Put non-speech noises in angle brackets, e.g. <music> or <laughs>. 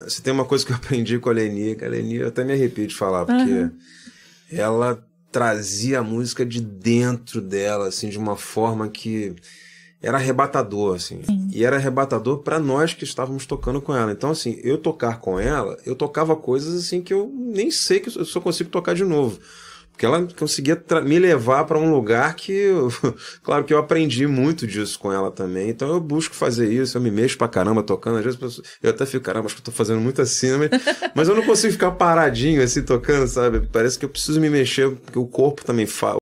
Você tem uma coisa que eu <laughs> aprendi com a Leni, que a Leni, eu até me arrepio de falar, porque uhum. ela trazia a música de dentro dela, assim, de uma forma que era arrebatador, assim. Sim. E era arrebatador para nós que estávamos tocando com ela. Então, assim, eu tocar com ela, eu tocava coisas assim que eu nem sei que eu só consigo tocar de novo. Porque ela conseguia me levar para um lugar que, <laughs> claro que eu aprendi muito disso com ela também. Então eu busco fazer isso, eu me mexo pra caramba tocando. Às vezes eu até fico, caramba, acho que eu tô fazendo muito assim, mas, <laughs> mas eu não consigo ficar paradinho assim tocando, sabe? Parece que eu preciso me mexer, porque o corpo também fala.